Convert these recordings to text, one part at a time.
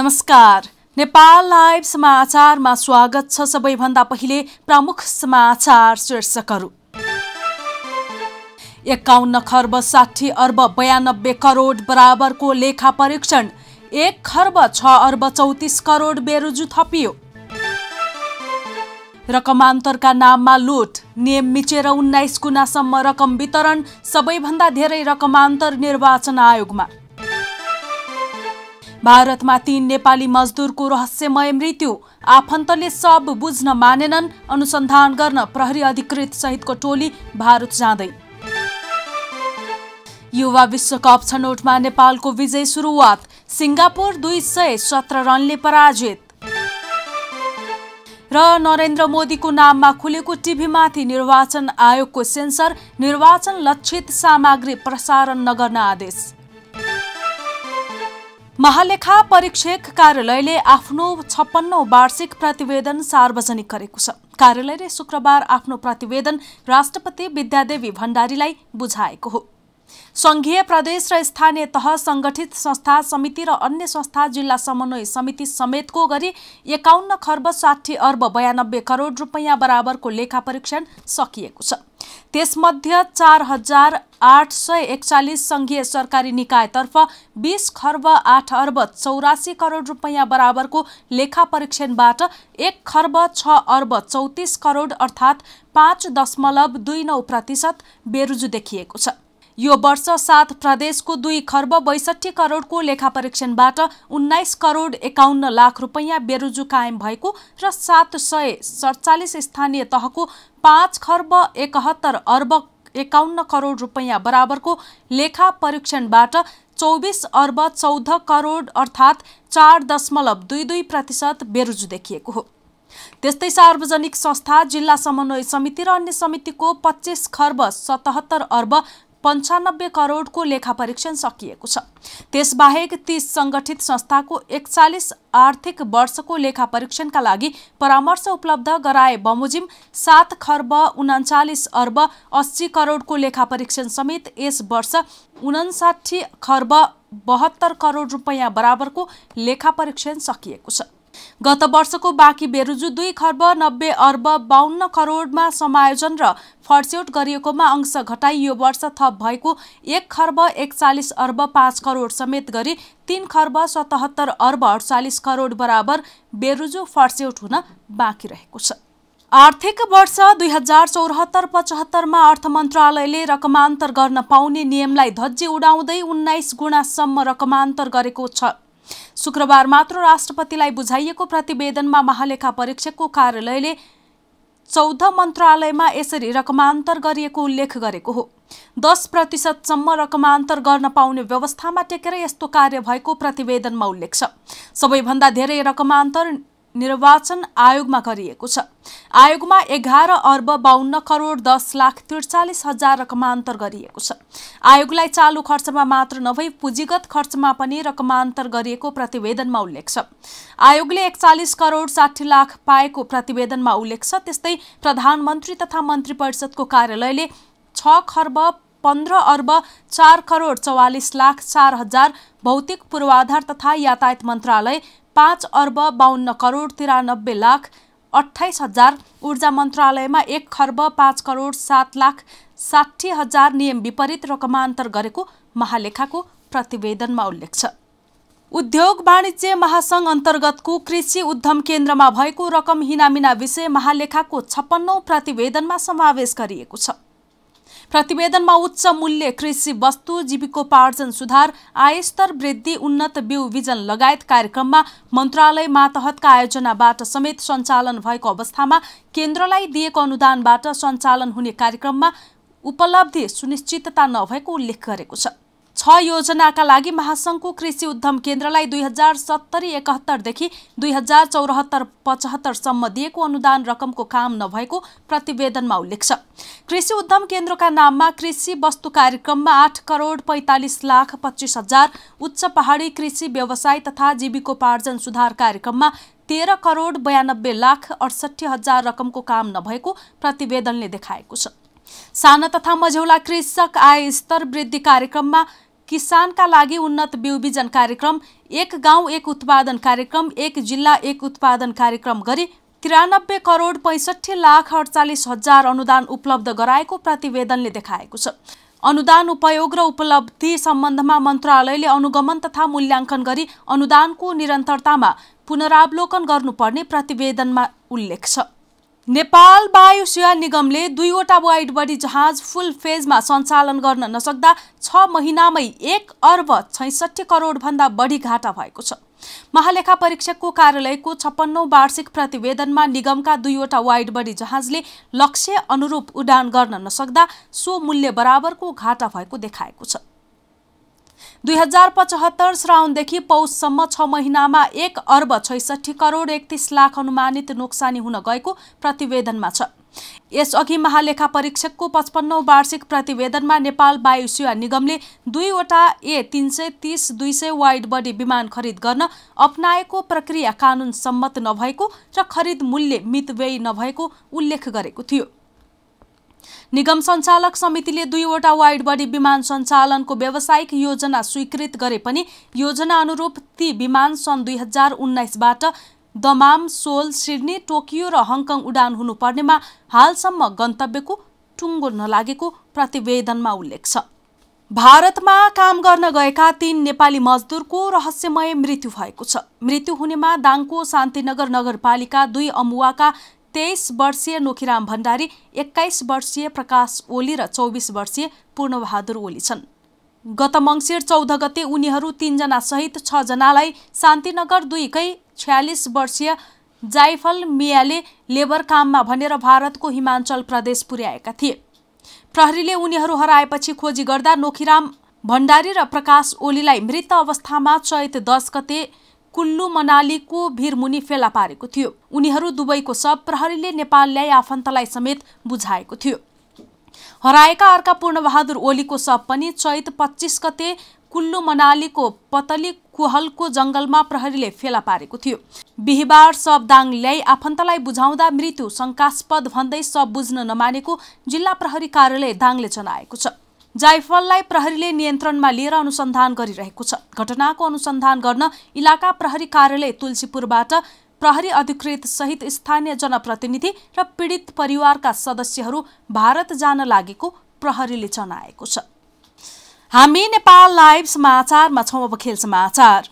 नमस्कार नेपाल लाइभ समाचारमा स्वागत छ सबैभन्दा पहिले प्रमुख समाचार शीर्षकहरू एकाउन्न खर्ब साठी अर्ब बयानब्बे करोड बराबरको लेखा परीक्षण एक खर्ब छ अर्ब चौतिस करोड बेरुजु थपियो रकमान्तरका नाममा लुट नियम मिचेर उन्नाइस गुनासम्म रकम वितरण सबैभन्दा धेरै रकमान्तर निर्वाचन आयोगमा भारतमा तीन नेपाली मजदुरको रहस्यमय मृत्यु आफन्तले सब बुझ्न मानेनन् अनुसन्धान गर्न प्रहरी अधिकृत सहितको टोली भारत जाँदै युवा विश्वकप छनौटमा नेपालको विजय सुरुवात सिङ्गापुर दुई सय सत्र रनले पराजित र नरेन्द्र मोदीको नाममा खुलेको टिभीमाथि निर्वाचन आयोगको सेन्सर निर्वाचन लक्षित सामग्री प्रसारण नगर्न आदेश महालेखा परीक्षक कार्यालयले आफ्नो छप्पन्नौ वार्षिक प्रतिवेदन सार्वजनिक गरेको छ कार्यालयले शुक्रबार आफ्नो प्रतिवेदन राष्ट्रपति विद्यादेवी भण्डारीलाई बुझाएको हो सङ्घीय प्रदेश र स्थानीय तह सङ्गठित संस्था समिति र अन्य संस्था जिल्ला समन्वय समिति समेतको गरी एकाउन्न खर्ब साठी अर्ब बयानब्बे करोड रुपैयाँ बराबरको लेखा परीक्षण सकिएको छ त्यसमध्ये चार हजार आठ सय एकचालिस सङ्घीय सरकारी निकायतर्फ बिस खर्ब आठ अर्ब चौरासी करोड रुपैयाँ बराबरको लेखा परीक्षणबाट एक खर्ब छ अर्ब चौतिस करोड अर्थात् पाँच दशमलव दुई नौ प्रतिशत बेरुजु देखिएको छ यो वर्ष सात प्रदेशको दुई खर्ब बैसठी करोडको लेखा परीक्षणबाट उन्नाइस करोड एकाउन्न लाख रुपैयाँ बेरुजु कायम भएको र सात सय सडचालिस स्थानीय तहको पाँच खर्ब एकहत्तर अर्ब एकाउन्न करोड रुपैयाँ बराबरको लेखा परीक्षणबाट चौबिस अर्ब चौध करोड अर्थात् चार दशमलव दुई दुई प्रतिशत बेरुजु देखिएको हो त्यस्तै सार्वजनिक संस्था जिल्ला समन्वय समिति र अन्य समितिको पच्चिस खर्ब सतहत्तर अर्ब पन्चानब्बे करोडको लेखा परीक्षण सकिएको छ त्यसबाहेक तीस सङ्गठित संस्थाको एकचालिस आर्थिक वर्षको लेखा परीक्षणका लागि परामर्श उपलब्ध गराए बमोजिम सात खर्ब उनाचालिस अर्ब अस्सी करोडको लेखापरीक्षण समेत यस वर्ष उनासाठी खर्ब बहत्तर करोड रुपियाँ बराबरको लेखापरीक्षण सकिएको छ गत वर्षको बाँकी बेरुजु दुई खर्ब नब्बे अर्ब बाहन्न करोडमा समायोजन र फर्स्यौट गरिएकोमा अंश घटाई यो वर्ष थप भएको एक खर्ब एकचालिस अर्ब पाँच करोड समेत गरी तीन खर्ब सतहत्तर अर्ब अडचालिस करोड बराबर बेरुजु फर्स्यौट हुन बाँकी रहेको छ आर्थिक वर्ष दुई हजार चौहत्तर पचहत्तरमा अर्थ मन्त्रालयले रकमान्तर गर्न पाउने नियमलाई धज्जी उडाउँदै उन्नाइस गुणासम्म रकमान्तर गरेको छ शुक्रबार मात्र राष्ट्रपतिलाई बुझाइएको प्रतिवेदनमा महालेखा परीक्षकको कार्यालयले चौध मन्त्रालयमा यसरी रकमान्तर गरिएको उल्लेख गरेको हो दस प्रतिशतसम्म रकमान्तर गर्न पाउने व्यवस्थामा टेकेर यस्तो कार्य भएको प्रतिवेदनमा उल्लेख छ सबैभन्दा धेरै रकमान्तर निर्वाचन आयोगमा गरिएको छ आयोगमा एघार अर्ब बाहन्न करोड दस लाख त्रिचालिस हजार रकमान्तर गरिएको छ आयोगलाई चालु खर्चमा मात्र नभई पुँजीगत खर्चमा पनि रकमान्तर गरिएको प्रतिवेदनमा उल्लेख छ आयोगले एकचालिस करोड साठी लाख पाएको प्रतिवेदनमा उल्लेख छ त्यस्तै प्रधानमन्त्री तथा मन्त्री परिषदको कार्यालयले छ खर्ब पन्ध्र अर्ब चार करोड चौवालिस लाख चार हजार भौतिक पूर्वाधार तथा यातायात मन्त्रालय पाँच अर्ब बाहन्न करोड तिरानब्बे लाख अठाइस हजार ऊर्जा मन्त्रालयमा एक खर्ब पाँच करोड सात लाख साठी हजार नियम विपरीत रकमान्तर गरेको महालेखाको प्रतिवेदनमा उल्लेख छ उद्योग वाणिज्य महासङ्घ अन्तर्गतको कृषि उद्यम केन्द्रमा भएको रकम हिनामिना विषय महालेखाको छप्पन्नौ प्रतिवेदनमा समावेश गरिएको छ प्रतिवेदनमा उच्च मूल्य कृषि वस्तु जीविकोपार्जन सुधार आयस्तर वृद्धि उन्नत बिउ बिजन लगायत कार्यक्रममा मन्त्रालय मातहतका आयोजनाबाट समेत सञ्चालन भएको अवस्थामा केन्द्रलाई दिएको अनुदानबाट सञ्चालन हुने कार्यक्रममा उपलब्धि सुनिश्चितता नभएको उल्लेख गरेको छ छ योजनाका लागि महासङ्घको कृषि उद्यम केन्द्रलाई दुई हजार सत्तरी एकात्तरदेखि दुई हजार चौरात्तर पचहत्तरसम्म दिएको अनुदान रकमको काम नभएको प्रतिवेदनमा उल्लेख छ कृषि उद्यम केन्द्रका नाममा कृषि वस्तु कार्यक्रममा आठ करोड पैँतालिस लाख पच्चिस हजार उच्च पहाडी कृषि व्यवसाय तथा जीविकोपार्जन सुधार कार्यक्रममा तेह्र करोड बयानब्बे लाख अडसठी हजार रकमको काम नभएको प्रतिवेदनले देखाएको छ साना तथा मझौला कृषक आय स्तर वृद्धि कार्यक्रममा किसानका लागि उन्नत बिउ बिजन कार्यक्रम एक गाउँ एक उत्पादन कार्यक्रम एक जिल्ला एक उत्पादन कार्यक्रम गरी तिरानब्बे करोड पैँसठी लाख अडचालिस हजार अनुदान उपलब्ध गराएको प्रतिवेदनले देखाएको छ अनुदान उपयोग र उपलब्धि सम्बन्धमा मन्त्रालयले अनुगमन तथा मूल्याङ्कन गरी अनुदानको निरन्तरतामा पुनरावलोकन गर्नुपर्ने प्रतिवेदनमा उल्लेख छ नेपाल वायु सेवा निगमले दुईवटा वाइड बडी जहाज फुल फेजमा सञ्चालन गर्न नसक्दा छ महिनामै एक अर्ब छैसठी करोडभन्दा बढी घाटा भएको छ महालेखा परीक्षकको कार्यालयको छप्पन्नौ वार्षिक प्रतिवेदनमा निगमका दुईवटा वाइड बडी जहाजले लक्ष्य अनुरूप उडान गर्न नसक्दा सो मूल्य बराबरको घाटा भएको देखाएको छ दुई हजार पचहत्तर श्रावणदेखि पौषसम्म छ महिनामा एक अर्ब छैसठी करोड एकतिस लाख अनुमानित नोक्सानी हुन गएको प्रतिवेदनमा छ यसअघि महालेखा परीक्षकको पचपन्नौ वार्षिक प्रतिवेदनमा नेपाल वायु सेवा निगमले दुईवटा ए तिन सय तिस दुई सय वाइड बडी विमान खरिद गर्न अप्नाएको प्रक्रिया कानुन सम्मत नभएको र खरिद मूल्य मितव्ययी नभएको उल्लेख गरेको थियो निगम सञ्चालक समितिले दुईवटा वाइड बडी विमान सञ्चालनको व्यावसायिक योजना स्वीकृत गरे पनि योजना अनुरूप ती विमान सन् दुई हजार उन्नाइसबाट दमाम सोल सिडनी टोकियो र हङकङ उडान हुनुपर्नेमा हालसम्म गन्तव्यको टुङ्गो नलागेको प्रतिवेदनमा उल्लेख छ भारतमा काम गर्न गएका तीन नेपाली मजदुरको रहस्यमय मृत्यु भएको छ मृत्यु हुनेमा दाङको शान्तिनगर नगरपालिका दुई अमुवाका तेइस वर्षीय नोखिराम भण्डारी एक्काइस वर्षीय प्रकाश ओली र चौबिस वर्षीय पूर्णबहादुर ओली छन् गत मङ्सिर चौध गते उनीहरू तिनजनासहित छजनालाई शान्तिनगर दुईकै छ्यालिस वर्षीय जाइफल मियाले लेबर काममा भनेर भारतको हिमाञ्चल प्रदेश पुर्याएका थिए प्रहरीले उनीहरू हराएपछि खोजी गर्दा नोखिराम भण्डारी र प्रकाश ओलीलाई मृत अवस्थामा चैत दस गते कुल्लु मनालीको भिरमुनि फेला पारेको थियो उनीहरू दुवैको सब प्रहरीले नेपाल ल्याई आफन्तलाई समेत बुझाएको थियो हराएका अर्का पूर्णबहादुर ओलीको सब पनि चैत पच्चिस गते कुल्लु मनालीको पतली कुहलको जङ्गलमा प्रहरीले फेला पारेको थियो बिहिबार सब दाङ ल्याई आफन्तलाई बुझाउँदा मृत्यु शङ्कास्पद भन्दै सब बुझ्न नमानेको जिल्ला प्रहरी कार्यालय दाङले जनाएको छ जाइफललाई प्रहरीले नियन्त्रणमा लिएर अनुसन्धान गरिरहेको छ घटनाको अनुसन्धान गर्न इलाका प्रहरी कार्यालय तुलसीपुरबाट प्रहरी अधिकृत सहित स्थानीय जनप्रतिनिधि र पीडित परिवारका सदस्यहरू भारत जान लागेको प्रहरीले जनाएको छ हामी नेपाल लाइभ समाचारमा छौँ अब खेल समाचार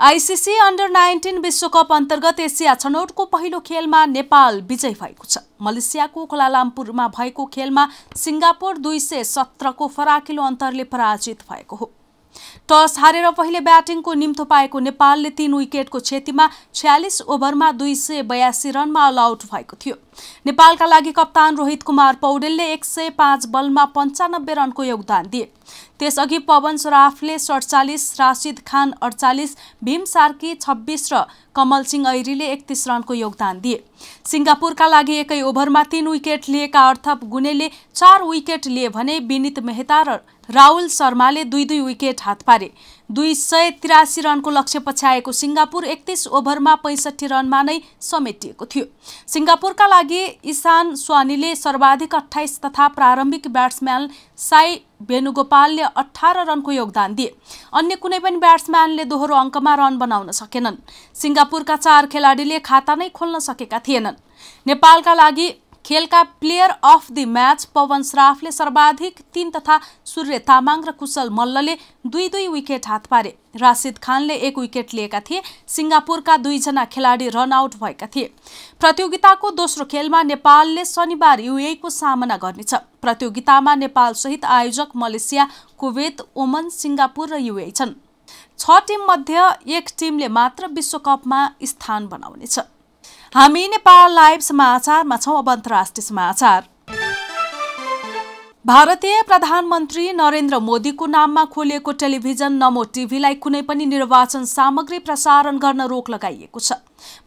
आइसिसी अन्डर नाइन्टिन विश्वकप अन्तर्गत एसिया छनौटको पहिलो खेलमा नेपाल विजयी भएको छ मलेसियाको खोलालामपुरमा भएको खेलमा सिङ्गापुर दुई सय सत्रको फराकिलो अन्तरले पराजित भएको हो टस हारेर पहिले ब्याटिङको निम्तो पाएको नेपालले तीन विकेटको क्षतिमा छ्यालिस ओभरमा दुई सय बयासी रनमा अलआउट भएको थियो नेपालका लागि कप्तान रोहित कुमार पौडेलले एक सय पाँच बलमा पन्चानब्बे रनको योगदान दिए त्यसअघि पवन सराफले सडचालिस राशिद खान अडचालिस भीम सार्की छब्बिस र कमल सिंह ऐरीले एकतिस रनको योगदान दिए सिङ्गापुरका लागि एकै ओभरमा तीन विकेट लिएका अर्थप गुनेले चार विकेट लिए भने विनित मेहता र राहुल शर्माले दुई दुई विकेट हात पारे दुई सय तिरासी रनको लक्ष्य पछ्याएको सिङ्गापुर एकतिस ओभरमा पैँसठी रनमा नै समेटिएको थियो सिङ्गापुरका लागि इशान स्वानीले सर्वाधिक अठाइस तथा प्रारम्भिक ब्याट्सम्यान साई वेणुगोपालले अठार रनको योगदान दिए अन्य कुनै पनि ब्याट्सम्यानले दोहोरो अङ्कमा रन बनाउन सकेनन् सिङ्गापुरका चार खेलाडीले खाता नै खोल्न सकेका थिएनन् नेपालका लागि खेलका player of the match Pawan श्राफले सर्वाधिक तीन तथा सूर्य तामाङ र कुशल मल्लले दुई दुई विकेट हात पारे राशिद खानले एक विकेट लिएका थिए सिङ्गापुरका दुईजना खेलाडी रनआउट भएका थिए प्रतियोगिताको दोस्रो खेलमा नेपालले शनिबार युएको सामना गर्नेछ प्रतियोगितामा नेपालसहित आयोजक मलेसिया कुवेत ओमन सिङ्गापुर र युए छन् छ मध्ये एक टिमले मात्र विश्वकपमा स्थान बनाउनेछ हामी नेपाल लाइभ समाचारमा छौँ अब अन्तर्राष्ट्रिय समाचार भारतीय प्रधानमन्त्री नरेन्द्र मोदीको नाममा खोलिएको टेलिभिजन नमो टिभीलाई कुनै पनि निर्वाचन सामग्री प्रसारण गर्न रोक लगाइएको छ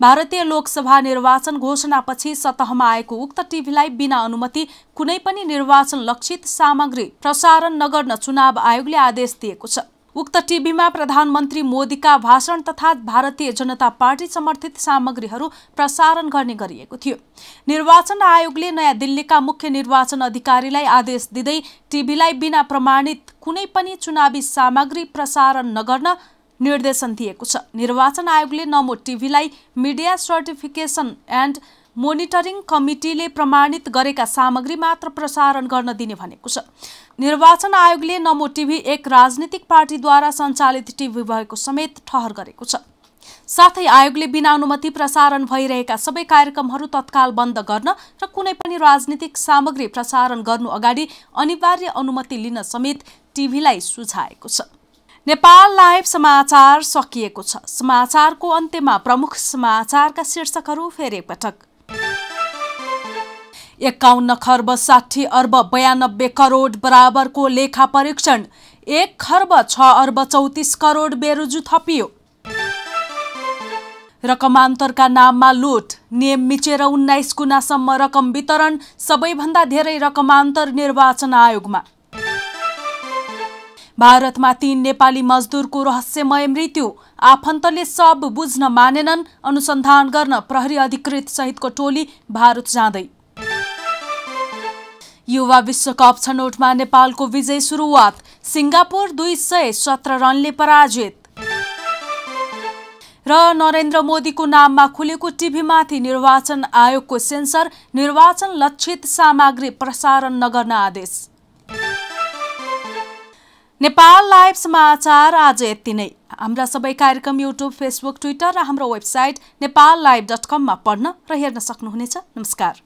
भारतीय लोकसभा निर्वाचन घोषणापछि सतहमा आएको उक्त टिभीलाई बिना अनुमति कुनै पनि निर्वाचन लक्षित सामग्री प्रसारण नगर्न चुनाव आयोगले आदेश दिएको छ उक्त टिभीमा प्रधानमन्त्री मोदीका भाषण तथा भारतीय जनता पार्टी समर्थित सामग्रीहरू प्रसारण गर्ने गरिएको थियो निर्वाचन आयोगले नयाँ दिल्लीका मुख्य निर्वाचन अधिकारीलाई आदेश दिँदै टिभीलाई बिना प्रमाणित कुनै पनि चुनावी सामग्री प्रसारण नगर्न निर्देशन दिएको छ निर्वाचन आयोगले नमो टिभीलाई मिडिया सर्टिफिकेसन एन्ड मोनिटरिङ कमिटीले प्रमाणित गरेका सामग्री मात्र प्रसारण गर्न दिने भनेको छ निर्वाचन आयोगले नमो टिभी एक राजनीतिक पार्टीद्वारा सञ्चालित टिभी भएको समेत ठहर गरेको छ साथै आयोगले बिना अनुमति प्रसारण भइरहेका सबै कार्यक्रमहरू तत्काल बन्द गर्न र कुनै पनि राजनीतिक सामग्री प्रसारण गर्नु अगाडि अनिवार्य अनुमति लिन समेत टिभीलाई सुझाएको छ नेपाल लाइभ समाचार सकिएको छ समाचारको अन्त्यमा प्रमुख समाचारका शीर्षकहरू फेरि पटक एकाउन्न खर्ब साठी अर्ब बयानब्बे करोड बराबरको लेखा परीक्षण एक खर्ब छ अर्ब चौतिस करोड बेरुजु थपियो रकमान्तरका नाममा लुट नियम मिचेर उन्नाइस गुनासम्म रकम वितरण सबैभन्दा धेरै रकमान्तर निर्वाचन आयोगमा भारतमा तीन नेपाली मजदुरको रहस्यमय मृत्यु आफन्तले सब बुझ्न मानेनन् अनुसन्धान गर्न प्रहरी अधिकृत सहितको टोली भारत जाँदै युवा विश्वकप छनौटमा नेपालको विजय सुरुवात सिङ्गापुर दुई सय सत्र रनले पराजित र नरेन्द्र मोदीको नाममा खुलेको टिभीमाथि निर्वाचन आयोगको सेन्सर निर्वाचन लक्षित सामग्री प्रसारण नगर्न आदेश नेपाल लाइभ समाचार आज यति नै हाम्रा सबै कार्यक्रम युट्युब फेसबुक ट्विटर र हाम्रो वेबसाइट नेपाल लाइभ डट कममा पढ्न र हेर्न सक्नुहुनेछ नमस्कार